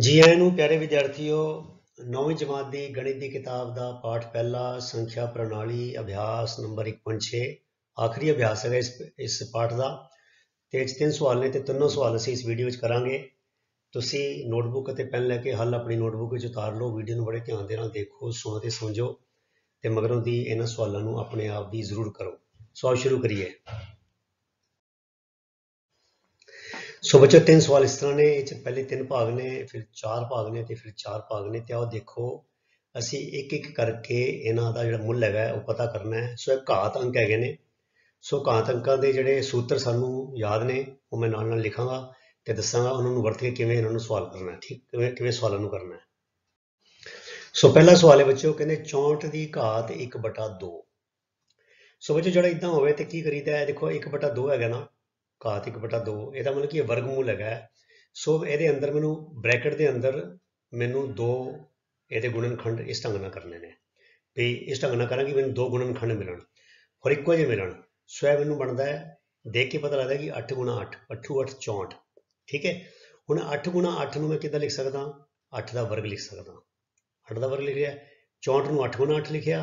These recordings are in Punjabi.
ਜੀ ਆਇਆਂ ਨੂੰ ਪਿਆਰੇ ਵਿਦਿਆਰਥੀਓ ਨੌਵੀਂ ਜਮਾਤ ਦੀ ਗਣਿਤ ਦੀ ਕਿਤਾਬ ਦਾ ਪਾਠ ਪਹਿਲਾ ਸੰਖਿਆ ਪ੍ਰਣਾਲੀ ਅਭਿਆਸ ਨੰਬਰ 1.6 ਆਖਰੀ ਅਭਿਆਸ ਹੈ ਇਸ ਇਸ ਪਾਠ ਦਾ ਤੇ ਇਹ ਤਿੰਨ ਸਵਾਲ ਨੇ ਤੇ ਤਿੰਨੋਂ ਸਵਾਲ ਅਸੀਂ ਇਸ ਵੀਡੀਓ ਵਿੱਚ ਕਰਾਂਗੇ ਤੁਸੀਂ ਨੋਟਬੁੱਕ ਅਤੇ ਪੈਨ ਲੈ ਕੇ ਹੱਲ ਆਪਣੀ ਨੋਟਬੁੱਕ ਵਿੱਚ ਉਤਾਰ ਲਓ ਵੀਡੀਓ ਨੂੰ ਬੜੇ ਧਿਆਨ ਦੇ ਨਾਲ ਦੇਖੋ ਸੁਣੋ ਤੇ ਸਮਝੋ ਤੇ ਮਗਰੋਂ ਦੀ ਇਹਨਾਂ ਸਵਾਲਾਂ ਨੂੰ ਆਪਣੇ ਆਪ ਦੀ ਜ਼ਰੂਰ ਕਰੋ ਸਵਾਲ ਸ਼ੁਰੂ ਕਰੀਏ ਸੋ ਬੱਚੋ ਤਿੰਨ ਸਵਾਲ ਇਸ ਤਰ੍ਹਾਂ ਨੇ ਇਹ ਚ ਪਹਿਲੇ ਤਿੰਨ ਭਾਗ ਨੇ ਫਿਰ ਚਾਰ ਭਾਗ ਨੇ ਤੇ ਫਿਰ ਚਾਰ ਭਾਗ ਨੇ ਤੇ ਆਓ ਦੇਖੋ ਅਸੀਂ ਇੱਕ ਇੱਕ ਕਰਕੇ ਇਹਨਾਂ ਦਾ ਜਿਹੜਾ ਮੁੱਲ ਹੈਗਾ ਉਹ ਪਤਾ ਕਰਨਾ ਹੈ ਸੋ ਇਹ ਘਾਤ ਅੰਕ ਹੈਗੇ ਨੇ ਸੋ ਘਾਤ ਅੰਕਾਂ ਦੇ ਜਿਹੜੇ ਸੂਤਰ ਸਾਨੂੰ ਯਾਦ ਨੇ ਉਹ ਮੈਂ ਨਾਲ ਨਾਲ ਲਿਖਾਂਗਾ ਤੇ ਦੱਸਾਂਗਾ ਉਹਨਾਂ ਨੂੰ ਵਰਤ ਕੇ ਕਿਵੇਂ ਇਹਨਾਂ ਨੂੰ ਸਵਾਲ ਕਰਨਾ ਹੈ ਠੀਕ ਕਿਵੇਂ ਕਿਵੇਂ ਸਵਾਲਾਂ ਨੂੰ ਕਰਨਾ ਹੈ ਸੋ ਪਹਿਲਾ ਸਵਾਲ ਹੈ ਬੱਚਿਓ ਕਹਿੰਦੇ 64 ਦੀ ਘਾਤ 1/2 ਸੋ ਬੱਚਿਓ ਜਿਹੜਾ ਇਦਾਂ ਹੋਵੇ ਤੇ ਕੀ ਕਰੀਦਾ ਹੈ ਦੇਖੋ 1/2 ਹੈਗਾ ਨਾ ਘਾਤ 1 ਬਟਾ 2 ਇਹਦਾ ਮਤਲਬ ਕੀ ਵਰਗਮੂਲ ਹੈਗਾ ਸੋ ਇਹਦੇ ਅੰਦਰ ਮੈਨੂੰ ਬ੍ਰੈਕਟ ਦੇ ਅੰਦਰ ਮੈਨੂੰ ਦੋ ਇਹਦੇ ਗੁਣਨਖੰਡ ਇਸ ਢੰਗ ਨਾਲ ਕਰਨੇ ਨੇ ਵੀ ਇਸ ਢੰਗ ਨਾਲ ਕਰਾਂਗੇ ਮੈਨੂੰ ਦੋ ਗੁਣਨਖੰਡ ਮਿਲਣ ਔਰ ਇੱਕੋ ਜਿਹੇ ਮਿਲਣ ਸੋ ਇਹ ਮੈਨੂੰ ਬਣਦਾ ਹੈ ਦੇਖ ਕੇ ਪਤਾ ਲੱਗਦਾ ਕਿ 8 8 8 8 64 ਠੀਕ ਹੈ ਹੁਣ 8 8 ਨੂੰ ਮੈਂ ਕਿੱਦਾਂ ਲਿਖ ਸਕਦਾ 8 ਦਾ ਵਰਗ ਲਿਖ ਸਕਦਾ 8 ਦਾ ਵਰਗ ਲਿਖਿਆ 64 ਨੂੰ 8 8 ਲਿਖਿਆ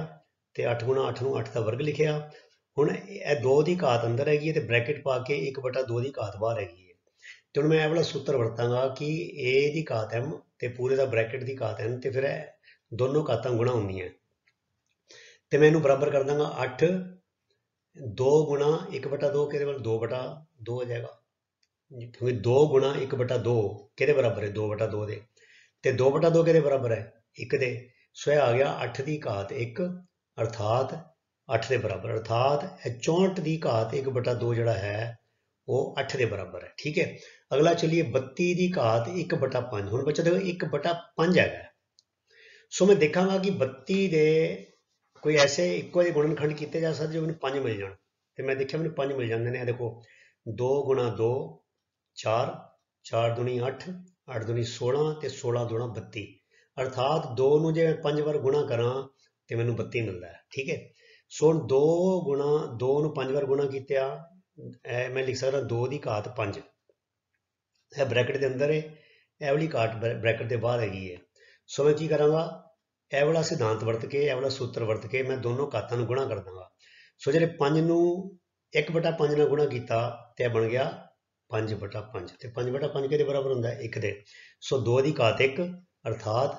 ਤੇ 8 8 ਨੂੰ 8 ਦਾ ਵਰਗ ਲਿਖਿਆ ਹੁਣ ਇਹ 2 ਦੀ ਘਾਤ ਅੰਦਰ ਹੈਗੀ ਹੈ ਤੇ ਬ੍ਰੈਕਟ ਪਾ ਕੇ 1/2 ਦੀ ਘਾਤ ਬਾਹਰ ਹੈਗੀ ਹੈ ਤੇ ਹੁਣ ਮੈਂ ਇਹ ਵਾਲਾ ਸੂਤਰ ਵਰਤਾਂਗਾ ਕਿ a ਦੀ ਘਾਤ m ਤੇ ਪੂਰੇ ਦਾ ਬ੍ਰੈਕਟ ਦੀ ਘਾਤ n ਤੇ ਫਿਰ ਇਹ ਦੋਨੋਂ ਘਾਤਾਂ ਗੁਣਾ ਹੁੰਦੀਆਂ ਤੇ ਮੈਂ ਇਹਨੂੰ ਬਰਾਬਰ ਕਰ ਦਾਂਗਾ 8 2 1/2 ਕਿਹਦੇ ਬਰਾਬਰ 2/2 ਹੋ ਜਾਏਗਾ ਕਿਉਂਕਿ 2 1/2 ਕਿਹਦੇ ਬਰਾਬਰ ਹੈ 2/2 ਦੇ ਤੇ 2/2 ਕਿਹਦੇ ਬਰਾਬਰ ਹੈ 1 ਦੇ ਸੋ ਇਹ ਆ ਗਿਆ 8 ਦੀ ਘਾਤ 1 ਅਰਥਾਤ 8 ਦੇ ਬਰਾਬਰ ਅਰਥਾਤ 64 ਦੀ ਘਾਤ 1 2 ਜਿਹੜਾ ਹੈ ਉਹ 8 ਦੇ ਬਰਾਬਰ ਹੈ ਠੀਕ ਹੈ ਅਗਲਾ ਚਲਿਏ 32 ਦੀ ਘਾਤ 1 5 ਹੁਣ ਬੱਚਾ ਦੇਖੋ 1 5 ਹੈਗਾ ਸੋ ਮੈਂ ਦੇਖਾਂਗਾ ਕਿ 32 ਦੇ ਕੋਈ ਐਸੇ ਇੱਕੋ ਜਿਹੇ ਗੁਣਨਖੰਡ ਕੀਤੇ ਜਾ ਸਕਦੇ ਜੋ ਮੈਨੂੰ 5 ਮਿਲ ਜਾਣ ਤੇ ਮੈਂ ਦੇਖਿਆ ਮੈਨੂੰ 5 ਮਿਲ ਜਾਂਦੇ ਨੇ ਇਹ ਦੇਖੋ 2 2 4 4 2 8 8 2 16 ਤੇ 16 2 32 ਅਰਥਾਤ 2 ਨੂੰ ਜੇ 5 ਵਾਰ ਗੁਣਾ ਕਰਾਂ ਤੇ ਮੈਨੂੰ 32 ਮਿਲਦਾ ਹੈ ਠੀਕ ਹੈ ਸੋ 2 2 ਗੁਣਾ ਨੂੰ 5 ਵਾਰ ਗੁਣਾ ਕੀਤਾ ਐ ਮੈਂ ਲਿਖ ਸਕਦਾ 2 ਦੀ ਘਾਤ 5 ਇਹ ਬ੍ਰੈਕਟ ਦੇ ਅੰਦਰ ਹੈ ਇਹ ਵਾਲੀ ਘਾਤ ਬ੍ਰੈਕਟ ਦੇ ਬਾਹਰ ਹੈਗੀ ਹੈ ਸੋ ਮੈਂ ਕੀ ਕਰਾਂਗਾ ਇਹ ਵਾਲਾ ਸਿਧਾਂਤ ਵਰਤ ਕੇ ਇਹ ਵਾਲਾ ਸੂਤਰ ਵਰਤ ਕੇ ਮੈਂ ਦੋਨੋਂ ਘਾਤਾਂ ਨੂੰ ਗੁਣਾ ਕਰ ਦਾਂਗਾ ਸੋ ਜਿਹੜੇ 5 ਨੂੰ 1/5 ਨਾਲ ਗੁਣਾ ਕੀਤਾ ਤੇ ਬਣ ਗਿਆ 5/5 ਤੇ 5/5 ਕਿਹਦੇ ਬਰਾਬਰ ਹੁੰਦਾ ਹੈ 1 ਦੇ ਸੋ 2 ਦੀ ਘਾਤ 1 ਅਰਥਾਤ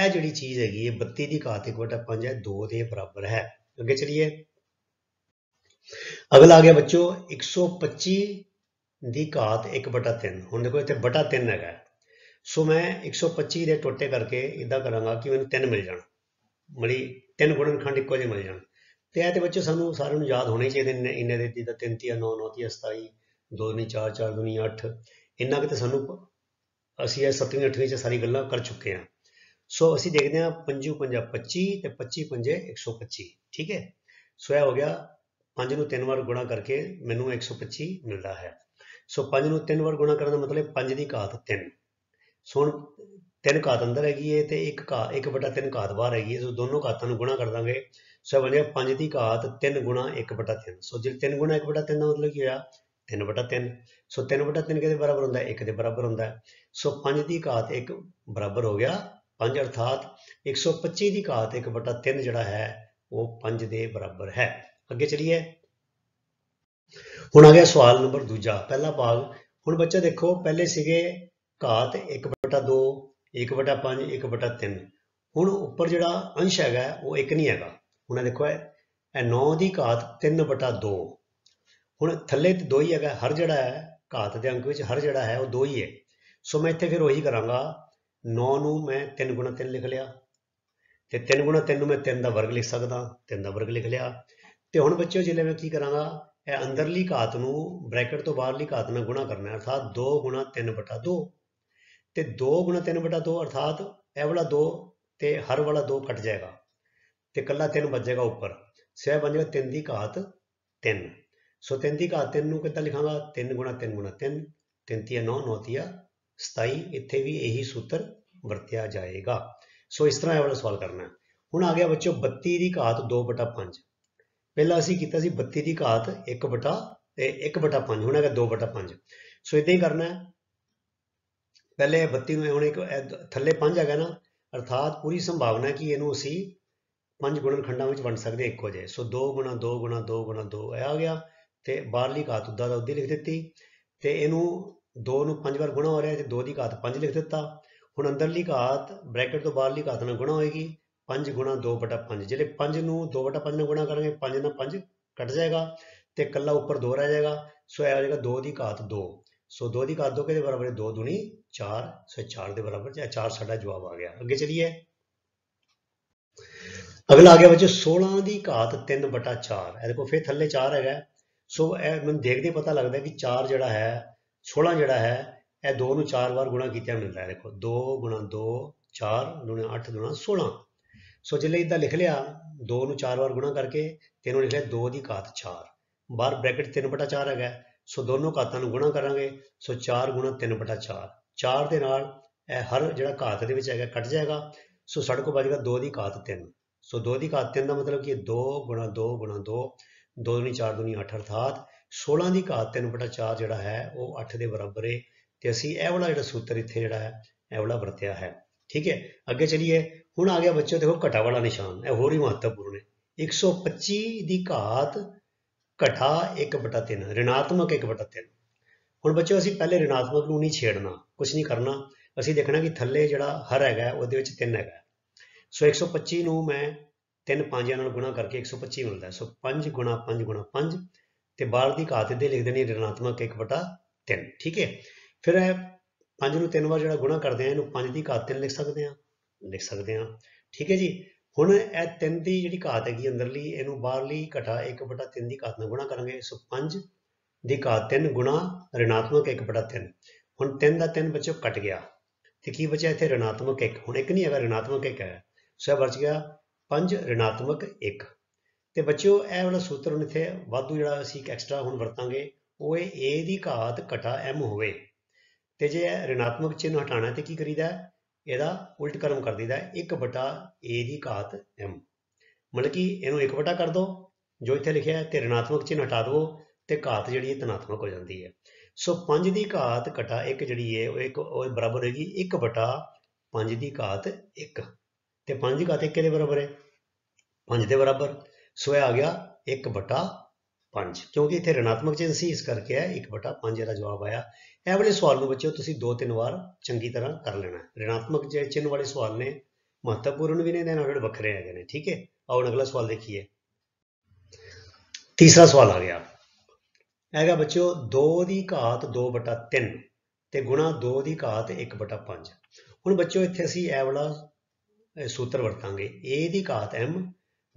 ਇਹ ਜਿਹੜੀ ਚੀਜ਼ ਹੈਗੀ ਇਹ 32 ਦੀ ਘਾਤ 1/5 ਹੈ 2 ਦੇ ਬਰਾਬਰ ਹੈ ਅੱਗੇ ਚਲੀਏ ਅਗਲਾ ਆ ਗਿਆ ਬੱਚੋ 125 ਦੀ ਘਾਤ 1 ਬਟਾ 3 ਹੁਣ ਦੇਖੋ ਇੱਥੇ ਬਟਾ 3 ਹੈਗਾ ਸੋ ਮੈਂ 125 ਦੇ ਟੋਟੇ ਕਰਕੇ ਇਦਾਂ ਕਰਾਂਗਾ ਕਿ ਮੈਨੂੰ 3 ਮਿਲ ਜਾਣ ਮਲੀ 3 ਗੁਣਨਖੰਡ ਇੱਕੋ ਜਿਹੇ ਮਿਲ ਜਾਣ ਤੇ ਇਹ ਤੇ ਬੱਚੋ ਸਾਨੂੰ ਸਾਰਿਆਂ ਨੂੰ ਯਾਦ ਹੋਣੇ ਚਾਹੀਦੇ ਨੇ ਇੰਨੇ ਦੇ ਜਿੱਦਾਂ 3 3 9 9 3 27 2 9 4 4 2 8 ਇੰਨਾ ਕਿ ਤੇ ਸਾਨੂੰ ਅਸੀਂ ਇਹ 7ਵੀਂ 8ਵੀਂ ਚ ਸਾਰੀ ਗੱਲਾਂ ਕਰ ਚੁੱਕੇ ਆ ਸੋ ਅਸੀਂ ਦੇਖਦੇ ਹਾਂ 5 5 25 ਤੇ 25 5 125 ਠੀਕ ਹੈ ਸੋ ਇਹ ਹੋ ਗਿਆ 5 ਨੂੰ 3 ਵਾਰ ਗੁਣਾ ਕਰਕੇ ਮੈਨੂੰ 125 ਮਿਲਦਾ ਹੈ ਸੋ 5 ਨੂੰ 3 ਵਾਰ ਗੁਣਾ ਕਰਨ ਦਾ ਮਤਲਬ 5 ਦੀ ਘਾਤ 3 ਸੋ 3 ਘਾਤ ਅੰਦਰ ਹੈਗੀ ਹੈ ਤੇ 1 ਘਾਤ 1 3 ਘਾਤ ਬਾਹਰ ਹੈਗੀ ਹੈ ਸੋ ਦੋਨੋਂ ਘਾਤਾਂ ਨੂੰ ਗੁਣਾ ਕਰ ਦਾਂਗੇ ਸੋ ਬਣ ਗਿਆ 5 ਦੀ ਘਾਤ 3 ਗੁਣਾ 1 ਬਟਾ 3 ਸੋ ਜੇ 3 ਗੁਣਾ 1 ਬਟਾ 3 ਦਾ ਮਤਲਬ ਕੀ ਹੋਇਆ 3 ਬਟਾ 3 ਸੋ 3 ਬਟਾ 3 ਕਿਹਦੇ ਬਰਾਬਰ ਹੁੰਦਾ ਹੈ 1 ਦੇ ਬਰਾਬਰ ਹੁੰਦਾ ਹੈ ਸੋ 5 ਦੀ ਘਾਤ 1 ਬਰਾਬਰ ਹੋ ਗਿਆ 5 ਅਰਥਾਤ 125 ਦੀ ਘਾਤ 1 ਬਟਾ 3 ਜਿਹੜਾ ਹੈ ਉਹ 5 ਦੇ ਬਰਾਬਰ ਹੈ ਅੱਗੇ ਚਲੀਏ ਹੁਣ ਆ ਗਿਆ ਸਵਾਲ ਨੰਬਰ ਦੂਜਾ ਪਹਿਲਾ ਭਾਗ ਹੁਣ ਬੱਚਾ ਦੇਖੋ ਪਹਿਲੇ ਸੀਗੇ ਘਾਤ 1 ਬਟਾ 2 1 ਬਟਾ 5 1 ਬਟਾ 3 ਹੁਣ ਉੱਪਰ ਜਿਹੜਾ ਅੰਸ਼ ਹੈਗਾ ਉਹ 1 ਨਹੀਂ ਹੈਗਾ ਹੁਣ ਦੇਖੋ ਇਹ 9 ਦੀ ਘਾਤ 3 ਬਟਾ 2 ਹੁਣ ਥੱਲੇ ਤੇ 2 ਹੀ ਹੈਗਾ ਹਰ ਜਿਹੜਾ ਹੈ ਘਾਤ ਦੇ ਅੰਕ ਵਿੱਚ ਹਰ ਜਿਹੜਾ ਹੈ ਉਹ 2 ਹੀ ਹੈ ਸੋ ਮੈਂ ਇੱਥੇ ਫਿਰ ਉਹੀ ਕਰਾਂਗਾ 9 ਨੂੰ ਮੈਂ 3 ਗੁਣਾ 3 ਲਿਖ ਲਿਆ ਤੇ 3 ਗੁਣਾ 3 ਨੂੰ ਮੈਂ 3 ਦਾ ਵਰਗ ਲਿਖ ਸਕਦਾ 3 ਦਾ ਵਰਗ ਲਿਖ ਲਿਆ ਤੇ ਹੁਣ ਬੱਚਿਓ ਜਿਵੇਂ ਮੈਂ ਕੀ ਕਰਾਂਗਾ ਇਹ ਅੰਦਰਲੀ ਘਾਤ ਨੂੰ ਬ੍ਰੈਕਟ ਤੋਂ ਬਾਹਰਲੀ ਘਾਤ ਨਾਲ ਗੁਣਾ ਕਰਨਾ ਅਰਥਾਤ 2 ਗੁਣਾ 3 ਬਟਾ 2 ਤੇ 2 ਗੁਣਾ 3 ਬਟਾ 2 ਅਰਥਾਤ ਇਹ ਵਾਲਾ 2 ਤੇ ਹਰ ਵਾਲਾ 2 ਕੱਟ ਜਾਏਗਾ ਤੇ ਕੱਲਾ 3 ਬਚੇਗਾ ਉੱਪਰ ਸਹਿ ਬਣ ਜਾਏਗਾ 3 ਦੀ ਘਾਤ 3 ਸੋ 3 ਦੀ ਘਾਤ 3 ਨੂੰ ਕਿੱਦਾਂ ਲਿਖਾਂਗਾ 3 ਗੁਣਾ 3 ਗੁਣਾ 3 3 3 9 9 3 27 ਇੱਥੇ ਵੀ ਇਹੀ ਸੂਤਰ ਵਰਤਿਆ ਜਾਏਗਾ ਸੋ ਇਸ ਤਰ੍ਹਾਂ ਇਹ ਵਾਲਾ ਸਵਾਲ ਕਰਨਾ ਹੈ ਹੁਣ ਆ ਗਿਆ ਬੱਚੋ 32 ਦੀ ਘਾਤ 2/5 ਪਹਿਲਾਂ ਅਸੀਂ ਕੀਤਾ ਸੀ 32 ਦੀ ਘਾਤ 1 ਬਟਾ 1 ਬਟਾ 5 ਹੁਣ ਹੈਗਾ 2 ਬਟਾ 5 ਸੋ ਇਦਾਂ ਹੀ ਕਰਨਾ ਹੈ ਪਹਿਲੇ 32 ਨੂੰ ਹੁਣ ਇੱਕ ਥੱਲੇ 5 ਹੈਗਾ ਨਾ ਅਰਥਾਤ ਪੂਰੀ ਸੰਭਾਵਨਾ ਕਿ ਇਹਨੂੰ ਅਸੀਂ ਪੰਜ ਖੰਡਾਂ ਵਿੱਚ ਵੰਡ ਸਕਦੇ ਇੱਕ ਹੋ ਜਾਏ ਸੋ 2 ਗੁਣਾ 2 ਗੁਣਾ 2 ਗੁਣਾ 2 ਆ ਗਿਆ ਤੇ ਬਾਹਰਲੀ ਘਾਤ ਉਦਾਂ ਦਾ ਉਦੀ ਲਿਖ ਦਿੱਤੀ ਤੇ ਇਹਨੂੰ 2 ਨੂੰ 5 ਵਾਰ ਗੁਣਾ ਹੋ ਰਿਹਾ ਜੇ ਤੇ 2 ਦੀ ਘਾਤ 5 ਲਿਖ ਦਿੱਤਾ ਹੁਣ ਅੰਦਰਲੀ ਘਾਤ ਬ੍ਰੈਕਟ ਤੋਂ ਬਾਹਰਲੀ ਘਾਤ ਨਾਲ ਗੁਣਾ ਹੋਏਗੀ 5 ਗੁਣਾ 2 ਬਟਾ 5 ਜਿਹੜੇ 5 ਨੂੰ 2 ਬਟਾ 5 ਨਾਲ ਗੁਣਾ ਕਰਾਂਗੇ 5 ਨਾਲ 5 ਕੱਟ ਜਾਏਗਾ ਤੇ ਕੱਲਾ ਉੱਪਰ 2 ਰਹਿ ਜਾਏਗਾ ਸੋ ਇਹ ਆ ਜਾਏਗਾ 2 ਦੀ ਘਾਤ 2 ਸੋ 2 ਦੀ ਘਾਤ 2 ਕਿਹਦੇ ਬਰਾਬਰ ਹੈ 2 ਦੁਣੀ 4 ਸੋ 4 ਦੇ ਬਰਾਬਰ ਹੈ 4 ਸਾਡਾ ਜਵਾਬ ਆ ਗਿਆ ਅੱਗੇ ਚਲੀਏ ਅਗਲਾ ਆ ਗਿਆ ਬੱਚੇ 16 ਦੀ ਘਾਤ 3 ਬਟਾ 4 ਇਹ ਦੇਖੋ ਫੇਰ ਥੱਲੇ 4 ਹੈਗਾ ਸੋ ਇਹ ਮੈਨੂੰ ਦੇਖਦੇ ਪਤਾ ਲੱਗਦਾ ਕਿ 4 ਜਿਹੜਾ ਹੈ 16 ਜਿਹੜਾ ਹੈ ਇਹ 2 ਨੂੰ 4 ਵਾਰ ਗੁਣਾ ਕੀਤਾ ਮਿਲਦਾ ਹੈ ਦੇਖੋ 2 ਗੁਣਾ 2 4 ਗੁਣਾ 8 ਗੁਣਾ 16 ਸੋ ਜੇ ਲਈ ਇਦਾਂ ਲਿਖ ਲਿਆ 2 ਨੂੰ 4 ਵਾਰ ਗੁਣਾ ਕਰਕੇ 3 ਨੂੰ ਲਿਖ ਲਿਆ 2 ਦੀ ਘਾਤ 4 ਬਾਹਰ ਬ੍ਰੈਕਟ 3/4 ਹੈਗਾ ਸੋ ਦੋਨੋਂ ਘਾਤਾਂ ਨੂੰ ਗੁਣਾ ਕਰਾਂਗੇ ਸੋ 4 3/4 4 ਦੇ ਨਾਲ ਇਹ ਹਰ ਜਿਹੜਾ ਘਾਤ ਦੇ ਵਿੱਚ ਹੈਗਾ ਕੱਟ ਜਾਏਗਾ ਸੋ ਸਾਡੇ ਕੋਲ ਬਚੇਗਾ 2 ਦੀ ਘਾਤ 3 ਸੋ 2 ਦੀ ਘਾਤ 3 ਦਾ ਮਤਲਬ ਕਿ 2 2 2 2 2 4 2 8 ਅਰਥਾਤ 16 ਦੀ ਘਾਤ 3 ਬਟਾ 4 ਜਿਹੜਾ ਹੈ ਉਹ 8 ਦੇ ਬਰਾਬਰ ਹੈ ਤੇ ਅਸੀਂ ਇਹ ਵਾਲਾ ਜਿਹੜਾ ਸੂਤਰ ਇੱਥੇ ਜਿਹੜਾ ਹੈ ਇਹ ਵਾਲਾ ਵਰਤਿਆ ਹੈ ਠੀਕ ਹੈ ਅੱਗੇ ਚਲੀਏ ਹੁਣ ਆ ਗਿਆ ਬੱਚੋ ਦੇਖੋ ਘਟਾ ਵਾਲਾ ਨਿਸ਼ਾਨ ਇਹ ਹੋਰ ਹੀ ਮਹੱਤਵਪੂਰਨ ਹੈ 125 ਦੀ ਘਾਤ ਘਟਾ 1 ਬਟਾ 3 ਰਿਣਾਤਮਕ 1 ਬਟਾ 3 ਹੁਣ ਬੱਚੋ ਅਸੀਂ ਪਹਿਲੇ ਰਿਣਾਤਮਕ ਨੂੰ ਨਹੀਂ ਛੇੜਨਾ ਕੁਝ ਨਹੀਂ ਕਰਨਾ ਅਸੀਂ ਦੇਖਣਾ ਕਿ ਥੱਲੇ ਜਿਹੜਾ ਹਰ ਹੈਗਾ ਉਹਦੇ ਵਿੱਚ 3 ਹੈਗਾ ਸੋ 125 ਨੂੰ ਮੈਂ 3 5 ਨਾਲ ਗੁਣਾ ਕਰਕੇ 125 ਮਿਲਦਾ ਸੋ 5 5 5 ਤੇ ਬਲ ਦੀ ਘਾਤ ਦੇ ਲਿਖ ਦੇਣੀ ಋಣਾਤਮਕ 1/3 ਠੀਕ ਹੈ ਫਿਰ ਇਹ 5 ਨੂੰ ਤਿੰਨ ਵਾਰ ਜਿਹੜਾ ਗੁਣਾ ਕਰਦੇ ਆ ਇਹਨੂੰ 5 ਦੀ ਘਾਤ 3 ਲਿਖ ਸਕਦੇ ਆ ਲਿਖ ਸਕਦੇ ਆ ਠੀਕ ਹੈ ਜੀ ਹੁਣ ਇਹ 3 ਦੀ ਜਿਹੜੀ ਘਾਤ ਹੈਗੀ ਅੰਦਰਲੀ ਇਹਨੂੰ ਬਾਹਰਲੀ ਘਟਾ 1/3 ਦੀ ਘਾਤ ਨਾਲ ਗੁਣਾ ਕਰਾਂਗੇ ਸੋ 5 ਦੀ ਘਾਤ 3 ਗੁਣਾ ಋಣਾਤਮਕ 1/3 ਹੁਣ 3 ਦਾ 3 ਬਚੋ ਕੱਟ ਗਿਆ ਤੇ ਕੀ ਬਚਿਆ ਇੱਥੇ ಋಣਾਤਮਕ 1 ਹੁਣ 1 ਨਹੀਂ ਹੈਗਾ ಋಣਾਤਮਕ 1 ਹੈ ਸੋ ਇਹ ਬਚ ਗਿਆ 5 ಋಣਾਤਮਕ 1 ਤੇ ਬੱਚਿਓ ਇਹ ਵਾਲਾ ਸੂਤਰ ਨੂੰ ਇੱਥੇ ਵਾਧੂ ਜਿਹੜਾ ਅਸੀਂ ਇੱਕ ਐਕਸਟਰਾ ਹੁਣ ਵਰਤਾਂਗੇ ਉਹ ਇਹ a ਦੀ ਘਾਤ ਘਟਾ m ਹੋਵੇ ਤੇ ਜੇ ਰਿਣਾਤਮਕ ਚਿੰਨ੍ਹ ਹਟਾਣਾ ਤੇ ਕੀ ਕਰੀਦਾ ਇਹਦਾ ਉਲਟ ਕਰਮ ਕਰ ਦਈਦਾ 1 ਬਟਾ a ਦੀ ਘਾਤ m ਮਤਲਬ ਕਿ ਇਹਨੂੰ 1 ਬਟਾ ਕਰ ਦੋ ਜੋ ਇੱਥੇ ਲਿਖਿਆ ਹੈ ਤੇ ਰਿਣਾਤਮਕ ਚਿੰਨ੍ਹ ਹਟਾ ਦਿਓ ਤੇ ਘਾਤ ਜਿਹੜੀ ਹੈ ਧਨਾਤਮਕ ਹੋ ਜਾਂਦੀ ਹੈ ਸੋ 5 ਦੀ ਘਾਤ ਘਟਾ 1 ਜਿਹੜੀ ਹੈ ਉਹ ਇੱਕ ਉਹ ਬਰਾਬਰ ਹੋਏਗੀ 1 ਬਟਾ 5 ਦੀ ਘਾਤ 1 ਤੇ 5 ਘਾਤ 1 ਦੇ ਬਰਾਬਰ ਹੈ 5 ਦੇ ਬਰਾਬਰ ਸੋ ਇਹ ਆ ਗਿਆ 1 5 ਕਿਉਂਕਿ ਇੱਥੇ ਰਿਣਾਤਮਕ ਚਿੰਨ੍ਹ ਸੀ ਇਸ ਕਰਕੇ ਹੈ 1 5 ਇਹਦਾ ਜਵਾਬ ਆਇਆ ਇਹ ਵਾਲੇ ਸਵਾਲ ਨੂੰ ਬੱਚਿਓ ਤੁਸੀਂ ਦੋ ਤਿੰਨ ਵਾਰ ਚੰਗੀ ਤਰ੍ਹਾਂ ਕਰ ਲੈਣਾ ਰਿਣਾਤਮਕ ಋಣਾਤਮਕ ਚਿੰਨ੍ਹ ਵਾਲੇ ਸਵਾਲ ਨੇ ਮਹੱਤਵਪੂਰਨ ਵੀ ਨੇ ਇਹਨਾਂ ਨਾਲ ਵੱਖਰੇ ਹੈਗੇ ਨੇ ਠੀਕ ਹੈ ਆਓ ਅਗਲਾ ਸਵਾਲ ਦੇਖੀਏ ਤੀਸਰਾ ਸਵਾਲ ਆ ਗਿਆ ਹੈਗਾ ਬੱਚਿਓ 2 ਦੀ ਘਾਤ 2 3 ਤੇ ਗੁਣਾ 2 ਦੀ ਘਾਤ 1 5 ਹੁਣ ਬੱਚਿਓ ਇੱਥੇ ਅਸੀਂ ਇਹ ਵਾਲਾ ਸੂਤਰ ਵਰਤਾਂਗੇ a ਦੀ ਘਾਤ m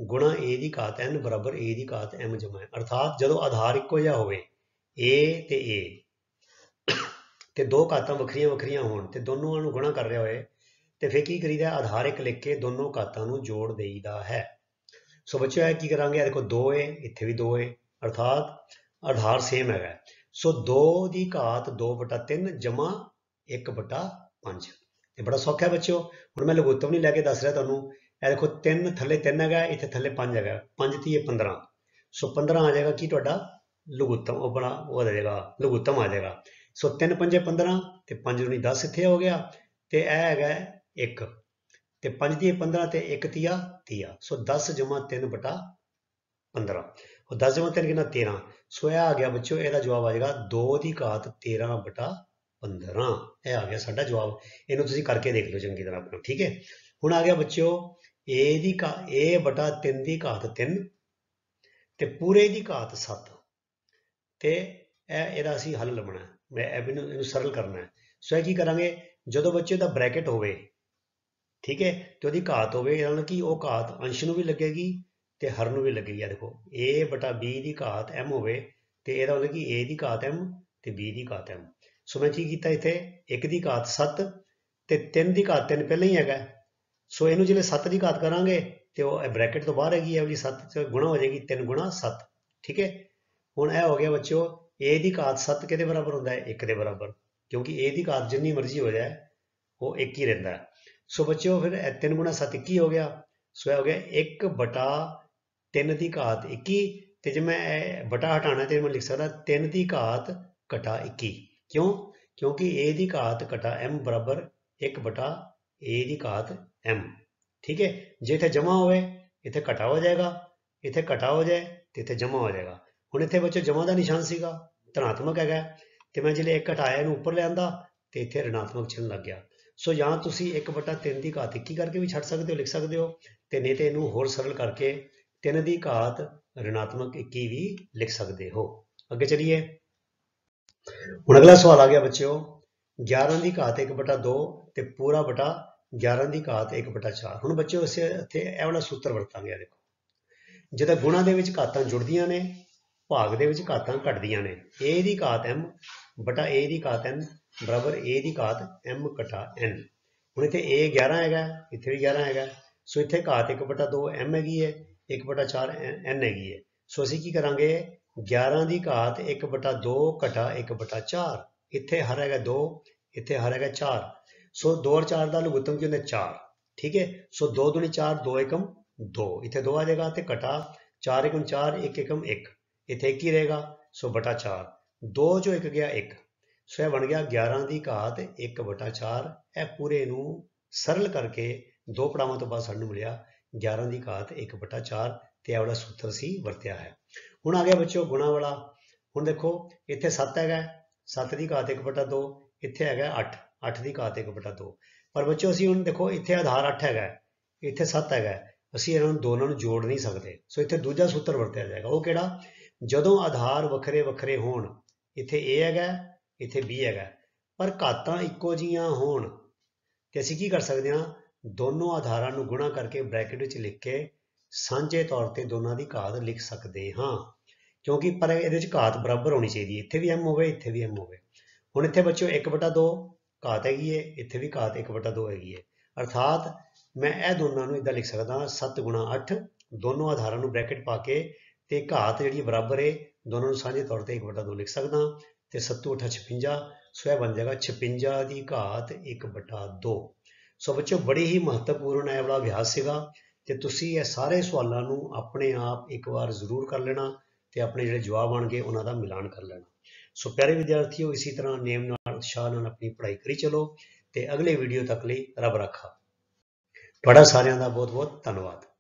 ਗੁਣਾ a ਦੀ ਘਾਤ n ਬਰਾਬਰ a ਦੀ ਘਾਤ m ਜਮਾ ਅਰਥਾਤ ਜਦੋਂ ਆਧਾਰ ਇੱਕੋ ਜਿਹਾ ਹੋਵੇ a ਤੇ a ਤੇ ਦੋ ਘਾਤਾਂ ਵੱਖਰੀਆਂ ਵੱਖਰੀਆਂ ਹੋਣ ਤੇ ਦੋਨੋਂ ਨੂੰ ਗੁਣਾ ਕਰ ਰਿਹਾ ਹੋਏ ਤੇ ਫਿਰ ਕੀ ਕਰੀਦਾ ਆਧਾਰ ਇੱਕ ਲਿਖ ਕੇ ਦੋਨੋਂ ਘਾਤਾਂ ਨੂੰ ਜੋੜ ਦੇਈਦਾ ਹੈ ਸੋ ਬੱਚਿਓ ਇਹ ਕੀ ਕਰਾਂਗੇ ਦੇਖੋ ਦੋ 2a ਇੱਥੇ ਵੀ 2a ਅਰਥਾਤ ਆਧਾਰ ਸੇਮ ਹੈਗਾ ਸੋ 2 ਦੀ ਘਾਤ 2/3 ਜਮਾ 1/5 ਤੇ ਬੜਾ ਸੌਖਾ ਹੈ ਬੱਚਿਓ ਹੁਣ ਮੈਂ ਲਘੂਤਮ ਨਹੀਂ ਲੈ ਕੇ ਦੱਸ ਰਿਹਾ ਤੁਹਾਨੂੰ ਇਹ ਦੇਖੋ 3 ਥੱਲੇ 3 ਹੈਗਾ ਇੱਥੇ ਥੱਲੇ 5 ਹੈਗਾ 5 3 15 ਸੋ 15 ਆ ਜਾਏਗਾ ਕੀ ਤੁਹਾਡਾ ਲਘੂਤਮ ਆਪਣਾ ਉਹ ਆ ਜਾਏਗਾ ਲਘੂਤਮ ਆ ਜਾਏਗਾ ਸੋ 3 5 15 ਤੇ 5 ਨੂੰ 10 ਇੱਥੇ ਹੋ ਗਿਆ ਤੇ ਇਹ ਹੈਗਾ 1 ਤੇ 5 3 15 ਤੇ 1 3 30 ਸੋ 10 3 ਬਟਾ 15 ਉਹ 10 ਜਮਾ 3 ਕਿੰਨਾ 13 ਸੋ ਇਹ ਆ ਗਿਆ ਬੱਚੋ ਇਹਦਾ ਜਵਾਬ ਆ ਜਾਏਗਾ 2 ਦੀ ਘਾਤ 13 ਬਟਾ 15 ਇਹ ਆ ਗਿਆ ਸਾਡਾ ਜਵਾਬ ਇਹਨੂੰ ਤੁਸੀਂ ਕਰਕੇ ਦੇਖ ਲਓ ਚੰਗੀ ਤਰ੍ਹਾਂ ਆਪਣਾ ਠੀਕ ਹੈ ਹੁਣ ਆ ਗਿਆ ਬੱਚਿਓ a ਦੀ ਘਾ a ਵਟਾ 3 ਦੀ ਘਾਤ 3 ਤੇ ਪੂਰੇ ਦੀ ਘਾਤ 7 ਤੇ ਇਹ ਇਹਦਾ ਅਸੀਂ ਹੱਲ ਲੱਭਣਾ ਹੈ ਮੈਂ ਇਹ ਵੀ ਇਹਨੂੰ ਸਰਲ ਕਰਨਾ ਹੈ ਸੋ ਇਹ ਕੀ ਕਰਾਂਗੇ ਜਦੋਂ ਬੱਚੇ ਦਾ ਬ੍ਰੈਕਟ ਹੋਵੇ ਠੀਕ ਹੈ ਤੇ ਉਹਦੀ ਘਾਤ ਹੋਵੇ ਇਹਨਾਂ ਨੂੰ ਕਿ ਉਹ ਘਾਤ ਅੰਸ਼ ਨੂੰ ਵੀ ਲੱਗੇਗੀ ਤੇ ਹਰ ਨੂੰ ਵੀ ਲੱਗੇਗੀ ਆ ਦੇਖੋ a ਵਟਾ b ਦੀ ਘਾਤ m ਹੋਵੇ ਤੇ ਇਹਦਾ ਮਤਲਬ ਕਿ a ਦੀ ਘਾਤ m ਤੇ b ਦੀ ਘਾਤ m ਸੋ ਮੈਂ ਕੀ ਕੀਤਾ ਇੱਥੇ 1 ਦੀ ਘਾਤ 7 ਤੇ 3 ਦੀ ਘਾਤ 3 ਪਹਿਲਾਂ ਹੀ ਹੈਗਾ ਸੋ ਇਹਨੂੰ ਜਿਵੇਂ 7 ਦੀ ਘਾਤ ਕਰਾਂਗੇ ਤੇ ਉਹ ਬ੍ਰੈਕਟ ਤੋਂ ਬਾਹਰ ਹੈਗੀ ਹੈ ਉਹਦੀ 7 ਤੇ ਗੁਣਾ ਹੋ ਜਾਏਗੀ 3 ਗੁਣਾ 7 ਠੀਕ ਹੈ ਹੁਣ ਇਹ ਹੋ ਗਿਆ ਬੱਚਿਓ a ਦੀ ਘਾਤ 7 ਕਿਹਦੇ ਬਰਾਬਰ ਹੁੰਦਾ ਹੈ 1 ਦੇ ਬਰਾਬਰ ਕਿਉਂਕਿ a ਦੀ ਘਾਤ ਜਿੰਨੀ ਮਰਜ਼ੀ ਹੋ ਜਾਏ ਉਹ 1 ਹੀ ਰਹਿੰਦਾ ਸੋ ਬੱਚਿਓ ਫਿਰ 3 ਗੁਣਾ 7 21 ਹੋ ਗਿਆ ਸੋ ਇਹ ਹੋ ਗਿਆ 1 ਬਟਾ 3 ਦੀ ਘਾਤ 21 ਤੇ ਜੇ ਮੈਂ ਇਹ ਬਟਾ ਹਟਾਣਾ ਤੇ ਮੈਂ ਲਿਖ ਸਕਦਾ 3 ਦੀ ਘਾਤ ਘਟਾ 21 ਕਿਉਂ ਕਿਉਂਕਿ a ਦੀ ਘਾਤ ਘਟਾ m ਬਰਾਬਰ 1 ਬਟਾ a ਦੀ ਘਾਤ ਠੀਕ ਹੈ ਜੇ जिथे ਜਮਾ ਹੋਵੇ ਇੱਥੇ ਘਟਾ ਹੋ ਜਾਏਗਾ ਇੱਥੇ ਘਟਾ ਹੋ ਜਾਏ ਤੇ ਇੱਥੇ ਜਮਾ ਹੋ ਜਾਏਗਾ ਹੁਣ ਇੱਥੇ ਵਿੱਚ ਜਮਾ ਦਾ ਨਿਸ਼ਾਨ ਸੀਗਾ ਧਨਾਤਮਕ ਹੈਗਾ ਤੇ ਮੈਂ ਜਿਹੜੇ ਇੱਕ ਘਟਾਇਆ ਨੂੰ ਉੱਪਰ ਲਿਆਂਦਾ ਤੇ ਇੱਥੇ ਰਿਣਾਤਮਕ ਚਿੰਨ ਲੱਗ ਗਿਆ ਸੋ ਜਾਂ ਤੁਸੀਂ 1/3 ਦੀ ਘਾਤ 21 ਕਰਕੇ ਵੀ ਛੱਡ ਸਕਦੇ ਹੋ ਲਿਖ ਸਕਦੇ ਹੋ ਤੇ ਨਹੀਂ ਤੇ ਇਹਨੂੰ ਹੋਰ ਸਰਲ ਕਰਕੇ 3 ਦੀ ਘਾਤ ਰਿਣਾਤਮਕ 21 ਵੀ ਲਿਖ ਸਕਦੇ ਹੋ ਅੱਗੇ ਚਲੀਏ ਹੁਣ ਅਗਲਾ ਸਵਾਲ ਆ ਗਿਆ ਬੱਚਿਓ 11 ਦੀ ਘਾਤ 1/2 ਤੇ ਪੂਰਾ ਬਟਾ 11 ਦੀ ਘਾਤ 1 ਬਟਾ 4 ਹੁਣ ਬੱਚਿਓ ਇਸੇ ਇੱਥੇ ਇਹ ਵਾਲਾ ਸੂਤਰ ਵਰਤਾਂਗੇ ਆ ਦੇਖੋ ਜਦੋਂ ਗੁਣਾ ਦੇ ਵਿੱਚ ਘਾਤਾਂ ਜੁੜਦੀਆਂ ਨੇ ਭਾਗ ਦੇ ਵਿੱਚ ਘਾਤਾਂ ਘਟਦੀਆਂ ਨੇ a the ਘਾਤ m ਬਟਾ a the ਘਾਤ n a the ਘਾਤ m ਕਟਾ n ਹੁਣ ਇੱਥੇ a 11 ਹੈਗਾ ਇੱਥੇ ਵੀ 11 ਹੈਗਾ ਸੋ ਇੱਥੇ ਘਾਤ 1 ਬਟਾ 2 m ਹੈਗੀ ਹੈ 1 ਬਟਾ 4 n ਹੈਗੀ ਹੈ ਸੋ ਅਸੀਂ ਕੀ ਕਰਾਂਗੇ 11 ਦੀ ਘਾਤ 1 ਬਟਾ 2 ਘਟਾ 1 ਬਟਾ 4 ਇੱਥੇ ਹਰ ਹੈਗਾ 2 ਇੱਥੇ ਹਰ ਹੈਗਾ 4 ਸੋ दो 4 ਦਾ दा ਕੀ ਹੁੰਦਾ 4 ਠੀਕ ਹੈ ਸੋ 2 दुनी 4 2 एकम 2 ਇੱਥੇ 2 ਆ ਜਾਏਗਾ ਤੇ कटा 4 एकम चार 1 एकम 1 ਇੱਥੇ 1 ਹੀ ਰਹੇਗਾ ਸੋ ਬਟਾ चार दो जो एक ਗਿਆ एक ਸੋ ਇਹ ਬਣ ਗਿਆ 11 ਦੀ ਘਾਤ 1/4 ਇਹ ਪੂਰੇ ਨੂੰ ਸਰਲ ਕਰਕੇ ਦੋ ਪੜਾਵਾਂ ਤੋਂ ਬਾਅਦ ਸਾਨੂੰ ਮਿਲਿਆ 11 ਦੀ ਘਾਤ 1/4 ਤੇ ਇਹ ਵਾਲਾ ਸੂਤਰ ਸੀ ਵਰਤਿਆ ਹੈ ਹੁਣ ਆ ਗਿਆ ਬੱਚੋ ਗੁਣਾ ਵਾਲਾ ਹੁਣ ਦੇਖੋ ਇੱਥੇ 7 ਹੈਗਾ 7 ਦੀ ਘਾਤ 1/2 ਇੱਥੇ ਹੈਗਾ 8 8 ਦੀ ਘਾਤ 1 ਬਟਾ 2 ਪਰ ਬੱਚੋ ਅਸੀਂ ਹੁਣ ਦੇਖੋ ਇੱਥੇ ਆਧਾਰ 8 ਹੈਗਾ ਇੱਥੇ 7 ਹੈਗਾ ਅਸੀਂ ਇਹਨਾਂ ਨੂੰ ਦੋਨਾਂ ਨੂੰ ਜੋੜ ਨਹੀਂ ਸਕਦੇ ਸੋ ਇੱਥੇ ਦੂਜਾ ਸੂਤਰ ਵਰਤਿਆ ਜਾਏਗਾ ਉਹ ਕਿਹੜਾ ਜਦੋਂ ਆਧਾਰ ਵੱਖਰੇ ਵੱਖਰੇ ਹੋਣ ਇੱਥੇ A ਹੈਗਾ ਇੱਥੇ B ਹੈਗਾ ਪਰ ਘਾਤਾਂ ਇੱਕੋ ਜੀਆਂ ਹੋਣ ਤੇ ਅਸੀਂ ਕੀ ਕਰ ਸਕਦੇ ਹਾਂ ਦੋਨੋਂ ਆਧਾਰਾਂ ਨੂੰ ਗੁਣਾ ਕਰਕੇ ਬ੍ਰੈਕਟ ਵਿੱਚ ਲਿਖ ਕੇ ਸਾਂਝੇ ਤੌਰ ਤੇ ਦੋਨਾਂ ਦੀ ਘਾਤ ਲਿਖ ਸਕਦੇ ਹਾਂ ਕਿਉਂਕਿ ਪਰ ਇਹਦੇ ਵਿੱਚ ਘਾਤ ਬਰਾਬਰ ਹੋਣੀ ਚਾਹੀਦੀ ਹੈ ਇੱਥੇ ਵੀ m ਹੋਵੇ ਇੱਥੇ ਵੀ m ਹੋਵੇ ਹੁਣ ਇੱਥੇ ਬੱਚੋ 1/2 ਘਾਤ ਹੈਗੀ ਹੈ ਇੱਥੇ ਵੀ ਘਾਤ 1/2 ਹੈਗੀ ਹੈ ਅਰਥਾਤ ਮੈਂ ਇਹ ਦੋਨਾਂ ਨੂੰ ਇਦਾਂ ਲਿਖ ਸਕਦਾ 7/8 ਦੋਨੋਂ ਆਧਾਰਾਂ ਨੂੰ ਬ੍ਰੈਕਟ ਪਾ ਕੇ ਤੇ ਘਾਤ ਜਿਹੜੀ ਬਰਾਬਰ ਹੈ ਦੋਨਾਂ ਨੂੰ ਸਾਂਝੇ ਤੌਰ ਤੇ 1/2 ਲਿਖ ਸਕਦਾ ਤੇ 7 56 ਸੋ ਇਹ ਬਣ ਜਾਏਗਾ 56 ਦੀ ਘਾਤ 1/2 ਸੋ ਬੱਚਿਓ ਬੜੀ ਹੀ ਮਹੱਤਵਪੂਰਨ ਹੈ ਵਾਲਾ ਅਭਿਆਸ ਸੀਗਾ ਤੇ ਤੁਸੀਂ ਇਹ ਸਾਰੇ ਸਵਾਲਾਂ ਨੂੰ ਆਪਣੇ ਆਪ ਇੱਕ ਵਾਰ ਜ਼ਰੂਰ ਕਰ ਲੈਣਾ ਤੇ ਆਪਣੇ ਜਿਹੜੇ ਜਵਾਬ ਆਣਗੇ ਉਹਨਾਂ ਦਾ ਮਿਲਾਨ ਕਰ ਲੈਣਾ ਸੋ ਪਿਆਰੇ ਵਿਦਿਆਰਥੀਓ ਇਸੇ ਤਰ੍ਹਾਂ ਨੇਮ ਉਤਸ਼ਾਹ ਨਾਲ ਆਪਣੀ ਪੜ੍ਹਾਈ ਕਰੀ ਚਲੋ ਤੇ ਅਗਲੇ ਵੀਡੀਓ ਤੱਕ ਲਈ ਰੱਬ ਰੱਖਾ ਤੁਹਾਡਾ ਸਾਰਿਆਂ ਦਾ ਬਹੁਤ ਬਹੁਤ ਧੰਨਵਾਦ